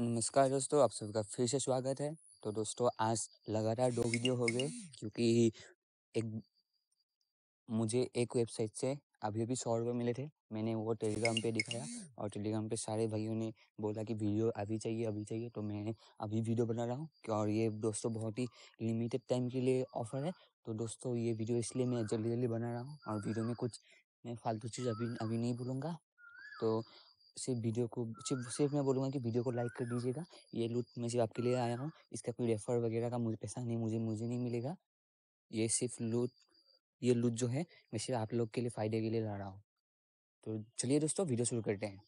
नमस्कार दोस्तों आप सबका फिर से स्वागत है तो दोस्तों आज लगातार दो वीडियो हो गए क्योंकि एक मुझे एक वेबसाइट से अभी अभी सौ रुपये मिले थे मैंने वो टेलीग्राम पे दिखाया और टेलीग्राम पे सारे भाइयों ने बोला कि वीडियो अभी चाहिए अभी चाहिए तो मैं अभी वीडियो बना रहा हूँ और ये दोस्तों बहुत ही लिमिटेड टाइम के लिए ऑफर है तो दोस्तों ये वीडियो इसलिए मैं जल्दी जल्दी बना रहा हूँ और वीडियो में कुछ मैं फालतू चीज़ अभी अभी नहीं बोलूँगा तो सिर्फ वीडियो को सिर्फ सिर्फ मैं बोलूँगा कि वीडियो को लाइक कर दीजिएगा ये लूट मैं सिर्फ आपके लिए आया हूँ इसका कोई रेफर वगैरह का मुझे पैसा नहीं मुझे मुझे नहीं मिलेगा ये सिर्फ लूट ये लूट जो है मैं सिर्फ आप लोग के लिए फ़ायदे के लिए ला रहा हूँ तो चलिए दोस्तों वीडियो शुरू करते हैं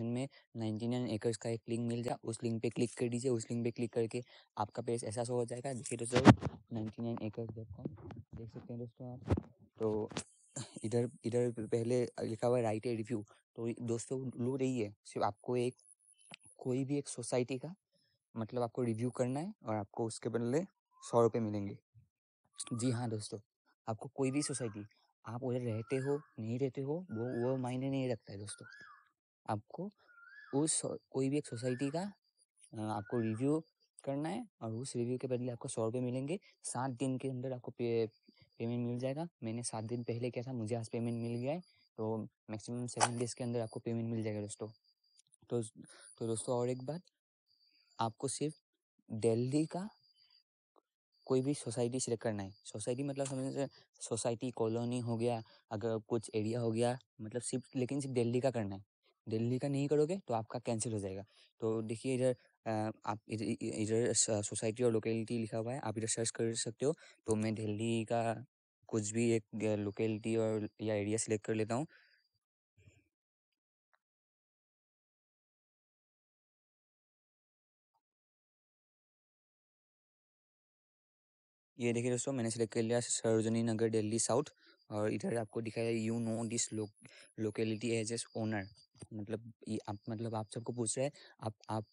में नाइनटी नाइन एकर्स का एक लिंक मिल जाए उस लिंक पे क्लिक कर दीजिए उस लिंक पे क्लिक करके आपका पेज ऐसा सो हो जाएगा देखिए दोस्तों ninety nine acres dot com देख सकते हैं दोस्तों आप तो इधर इधर पहले लिखा हुआ है राइट ए रिव्यू तो दोस्तों लो रही है सिर्फ आपको एक कोई भी एक सोसाइटी का मतलब आपको रिव्यू करना है और आपको उसके बदले सौ रुपये मिलेंगे जी हाँ दोस्तों आपको कोई भी सोसाइटी आप उधर रहते हो नहीं रहते हो वो वो मायने नहीं रखता है दोस्तों आपको उस कोई भी एक सोसाइटी का आपको रिव्यू करना है और उस रिव्यू के बदले आपको सौ रुपये मिलेंगे सात दिन के अंदर आपको पेमेंट मिल जाएगा मैंने सात दिन पहले किया था मुझे आज पेमेंट मिल गया है तो मैक्सिमम सेवन डेज के अंदर आपको पेमेंट मिल जाएगा दोस्तों तो तो दोस्तों और एक बात आपको सिर्फ दिल्ली का कोई भी सोसाइटी सेलेक्ट करना है सोसाइटी मतलब समझ सोसाइटी कॉलोनी हो गया अगर कुछ एरिया हो गया मतलब सिर्फ लेकिन सिर्फ दिल्ली का करना है दिल्ली का नहीं करोगे तो आपका कैंसिल हो जाएगा तो देखिए इधर आप इधर सोसाइटी और लोकेलिटी लिखा हुआ है आप इधर सर्च कर सकते हो तो मैं दिल्ली का कुछ भी एक लोकेलिटी और या एरिया सेलेक्ट कर लेता हूँ ये देखिए दोस्तों मैंने सेलेक्ट कर लिया सरोजनी नगर दिल्ली साउथ और इधर आपको दिखाया you know this locality as S owner मतलब आप मतलब आप सबको पूछ रहे हैं आप आप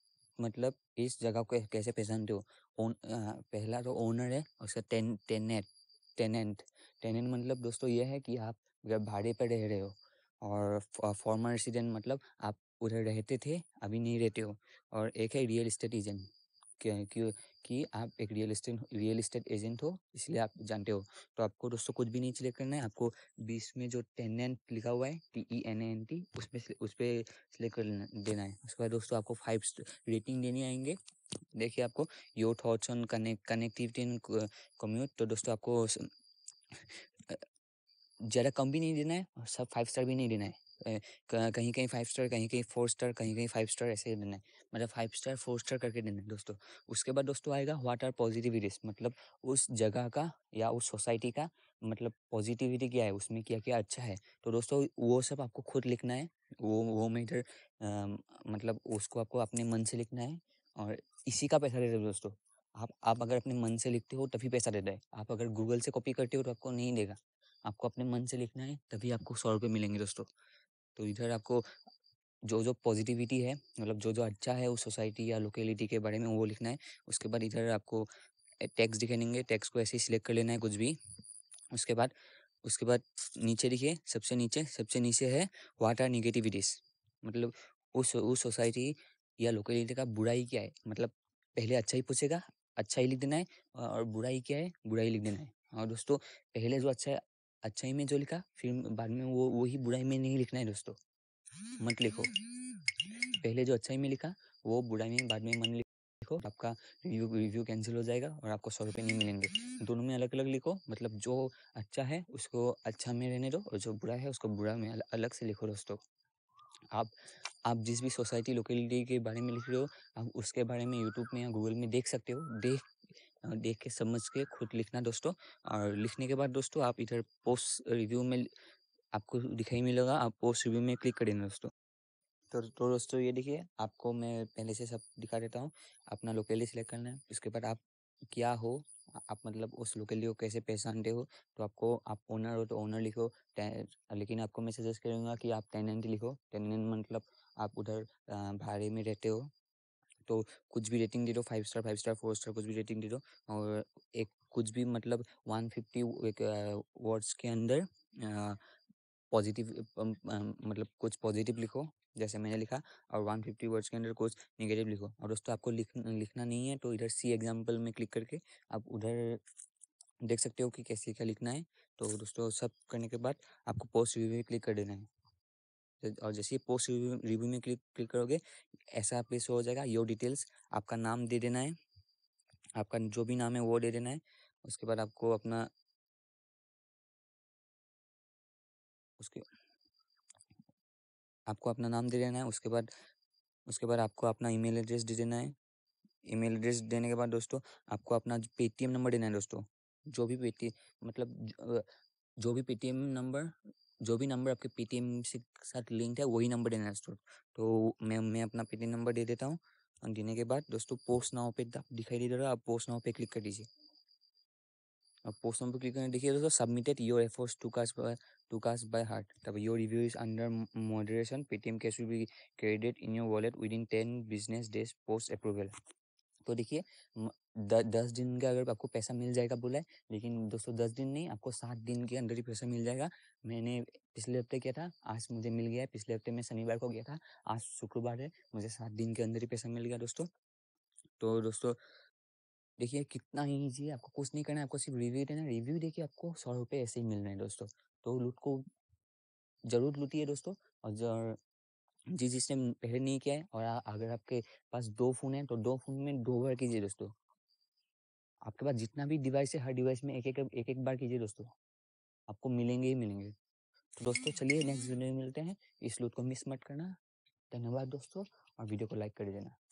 मतलब इस जगह को कैसे पहचानते हो ओन पहला तो ओनर है उसका टेन टेनेट टेनेंट टेनेंट मतलब दोस्तों ये है कि आप भाड़े पर रह रहे हो और फॉर्मर रेसिडेंट मतलब आप उधर रहते थे अभी नहीं रहते हो और एक है रियल इस्टेट एजेंट क्यों कि आप एक real estate real estate agent हो इसलिए आप जानते हो तो आपको दोस्तों कुछ भी नहीं सिलेक्ट करना है आपको बीस में जो टेनेंट लिखा हुआ है T E N N T उसमें उस पर सिलेक्ट कर देना है उसके बाद दोस्तों आपको फाइव रेटिंग देने आएंगे देखिए आपको your thoughts on connect connectivity in commute तो दोस्तों आपको ज़्यादा कम भी नहीं देना है और सब फाइव स्टार भी नहीं देना है कहीं कहीं फाइव स्टार कहीं कहीं फोर स्टार कहीं कहीं फाइव स्टार ऐसे ही देना है मतलब फाइव स्टार फोर स्टार करके देना है दोस्तों उसके बाद दोस्तों आएगा व्हाट आर पॉजिटिविटीज मतलब उस जगह का या उस सोसाइटी का मतलब पॉजिटिविटी क्या है उसमें क्या क्या अच्छा है तो दोस्तों वो सब आपको खुद लिखना है वो वो मेटर मतलब उसको आपको अपने मन से लिखना है और इसी का पैसा देते हो दोस्तों आप आप अगर अपने मन से लिखते हो तभी पैसा देता है आप अगर गूगल से कॉपी करते हो तो आपको नहीं देगा आपको अपने मन से लिखना है तभी आपको सौ रुपये मिलेंगे दोस्तों तो इधर आपको जो जो पॉजिटिविटी है मतलब जो जो अच्छा है उस सोसाइटी या लोकेलिटी के बारे में वो लिखना है उसके बाद इधर आपको टैक्स दिखेंगे टैक्स को ऐसे ही सिलेक्ट कर लेना है कुछ भी उसके बाद उसके बाद नीचे लिखिए सबसे नीचे सबसे नीचे है वाट आर निगेटिविटीज़ मतलब उस उस सोसाइटी या लोकेलिटी का बुराई क्या है मतलब पहले अच्छा ही पूछेगा अच्छा ही लिख देना है और बुराई क्या है बुराई लिख देना है और दोस्तों पहले जो अच्छा है अच्छाई में जो लिखा फिर बाद में वो वही बुराई में नहीं लिखना है दोस्तों मत लिखो पहले जो अच्छाई में लिखा वो बुराई में बाद में मन लिखो आपका रिव्यू रिव्यू कैंसिल हो जाएगा और आपको सौ रुपये नहीं मिलेंगे दोनों में अलग अलग लिखो मतलब जो अच्छा है उसको अच्छा में रहने दो और जो बुरा है उसको बुरा में अलग से लिखो दोस्तों आप आप जिस भी सोसाइटी लोकेलिटी के बारे में लिख रहे हो आप उसके बारे में यूट्यूब में या गूगल में देख सकते हो देख देख के समझ के खुद लिखना दोस्तों और लिखने के बाद दोस्तों आप इधर पोस्ट रिव्यू में आपको दिखाई मिलेगा आप पोस्ट रिव्यू में क्लिक करेंगे दोस्तों तो तो दोस्तों ये देखिए आपको मैं पहले से सब दिखा देता हूँ अपना लोकेली सिलेक्ट करना है उसके बाद आप क्या हो आप मतलब उस लोकेली को कैसे पहचानते हो तो आपको आप ओनर हो तो ओनर लिखो लेकिन आपको मैं सजेस्ट करूँगा कि आप टेनेंट लिखो टेनेंट मतलब आप उधर भाड़े में रहते हो तो कुछ भी रेटिंग दे दो five star five star four star कुछ भी रेटिंग दे दो और एक कुछ भी मतलब वन फिफ्टी वर्ड्स के अंदर पॉजिटिव मतलब कुछ पॉजिटिव लिखो जैसे मैंने लिखा और 150 वर्ड्स के अंदर कुछ निगेटिव लिखो और दोस्तों आपको लिख लिखना नहीं है तो इधर सी एग्जाम्पल में क्लिक करके आप उधर देख सकते हो कि कैसे क्या लिखना है तो दोस्तों सब करने के बाद आपको पोस्ट रिव्यू क्लिक कर देना है और जैसे पोस्ट रिव्यू रिव्यू में क्लिक क्लिक करोगे ऐसा पेज शो हो जाएगा योर डिटेल्स आपका नाम दे देना है आपका जो भी नाम है वो दे देना है उसके बाद आपको अपना उसके आपको अपना नाम दे देना है उसके बाद उसके बाद आपको अपना ईमेल एड्रेस दे देना है ईमेल एड्रेस देने के बाद दोस्तों आपको अपना पेटीएम नंबर देना है दोस्तों जो भी पेटी मतलब जो भी पेटीएम नंबर जो भी नंबर आपके पेटीएम से साथ लिंक है वही नंबर देना है दोस्तों तो मैं मैं अपना पेटीएम नंबर दे देता हूँ और देने के बाद दोस्तों पोस्ट नाव पे दिखाई दे रहा है आप पोस्ट नाव पे क्लिक कर दीजिए अब पोस्ट नाव पे क्लिक करने देखिए दोस्तों submitted your efforts to cast by to cast by heart तब your review is under moderation Paytm cash will be credit in your wallet within ten business days post approval तो देखिए दस दिन का अगर आपको पैसा मिल जाएगा बोला है लेकिन दोस्तों दस दिन नहीं आपको सात दिन के अंदर ही पैसा मिल जाएगा मैंने पिछले हफ्ते किया था आज मुझे मिल गया है पिछले हफ्ते मैं शनिवार को गया था आज शुक्रवार है मुझे सात दिन के अंदर ही पैसा मिल गया दोस्तों तो दोस्तों देखिए कितना ही ईजी है आपको कुछ नहीं करना है आपको सिर्फ रिव्यू देना रिव्यू देखिए आपको सौ रुपये ऐसे ही मिल रहे हैं दोस्तों तो लूट को जरूर है दोस्तों और जी जिसने पहले नहीं किया है और अगर आपके पास दो फ़ोन है तो दो फ़ोन में दो बार कीजिए दोस्तों आपके पास जितना भी डिवाइस है हर डिवाइस में एक एक एक एक बार कीजिए दोस्तों आपको मिलेंगे ही मिलेंगे तो दोस्तों चलिए नेक्स्ट वीडियो में मिलते हैं इस लूट को मिस मत करना धन्यवाद दोस्तों और वीडियो को लाइक कर देना